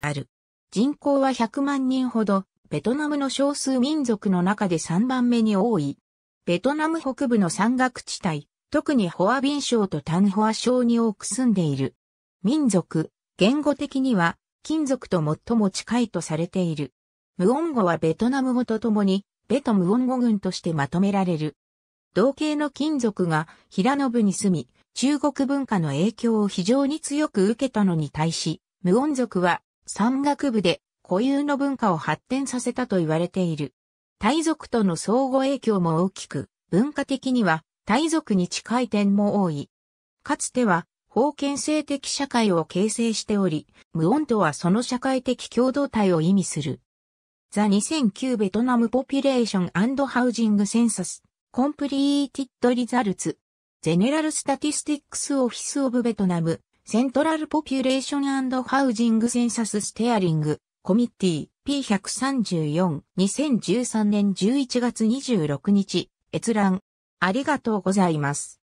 ある。人口は100万人ほど、ベトナムの少数民族の中で3番目に多い。ベトナム北部の山岳地帯、特にホアビン省とタンホア省に多く住んでいる。民族、言語的には、金属と最も近いとされている。ムオン語はベトナム語とともに、ベトムオン語群としてまとめられる。同系の金属が平野部に住み、中国文化の影響を非常に強く受けたのに対し、無音族は山岳部で固有の文化を発展させたと言われている。イ族との相互影響も大きく、文化的にはイ族に近い点も多い。かつては、封建制的社会を形成しており、無音とはその社会的共同体を意味する。ザ2009ベトナムポピュレーションハウジングセンサス、コンプリーティッドリザルツ、ゼネラルスタティスティックスオフィスオブベトナム、セントラルポピュレーションハウジングセンサスステアリング、コミッティ、P134、2013年11月26日、閲覧。ありがとうございます。